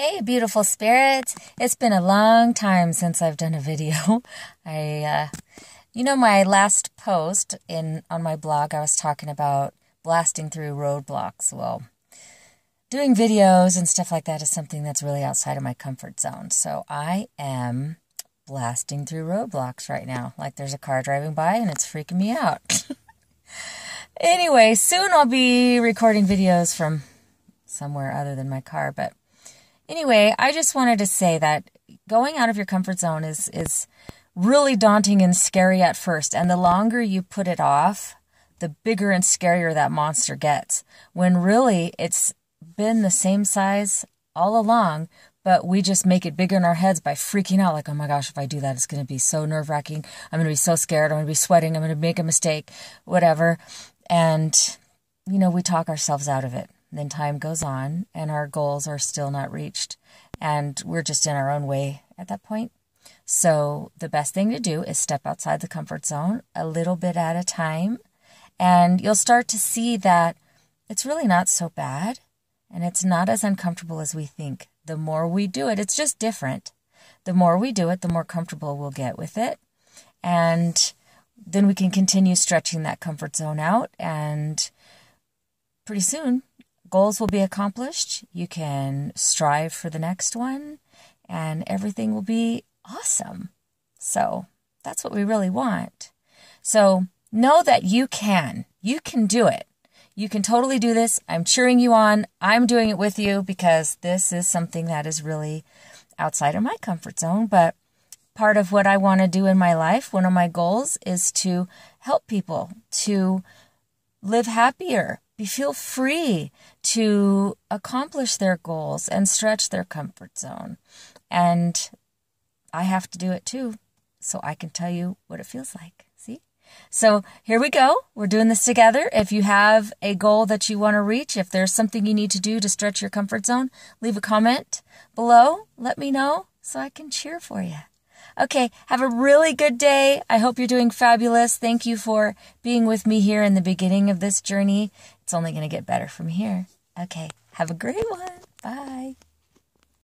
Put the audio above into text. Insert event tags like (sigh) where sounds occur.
Hey, beautiful spirits. It's been a long time since I've done a video. (laughs) I, uh, you know, my last post in on my blog, I was talking about blasting through roadblocks. Well, doing videos and stuff like that is something that's really outside of my comfort zone. So I am blasting through roadblocks right now. Like there's a car driving by and it's freaking me out. (laughs) anyway, soon I'll be recording videos from somewhere other than my car, but anyway, I just wanted to say that going out of your comfort zone is is really daunting and scary at first, and the longer you put it off, the bigger and scarier that monster gets. When really it's been the same size all along, but we just make it bigger in our heads by freaking out like, oh my gosh, if I do that, it's going to be so nerve wracking. I'm going to be so scared. I'm going to be sweating. I'm going to make a mistake, whatever. And, you know, we talk ourselves out of it. Then time goes on, and our goals are still not reached, and we're just in our own way at that point. So, the best thing to do is step outside the comfort zone a little bit at a time, and you'll start to see that it's really not so bad and it's not as uncomfortable as we think. The more we do it, it's just different. The more we do it, the more comfortable we'll get with it. And then we can continue stretching that comfort zone out, and pretty soon goals will be accomplished. You can strive for the next one, and everything will be awesome. So that's what we really want. So know that you can. You can do it. You can totally do this. I'm cheering you on. I'm doing it with you because this is something that is really outside of my comfort zone. But part of what I want to do in my life, one of my goals is to help people to live happier, feel free to accomplish their goals and stretch their comfort zone. And I have to do it too, so I can tell you what it feels like. See? So here we go. We're doing this together. If you have a goal that you want to reach, if there's something you need to do to stretch your comfort zone, leave a comment below. Let me know so I can cheer for you. Okay, have a really good day. I hope you're doing fabulous. Thank you for being with me here in the beginning of this journey. It's only going to get better from here. Okay, have a great one. Bye.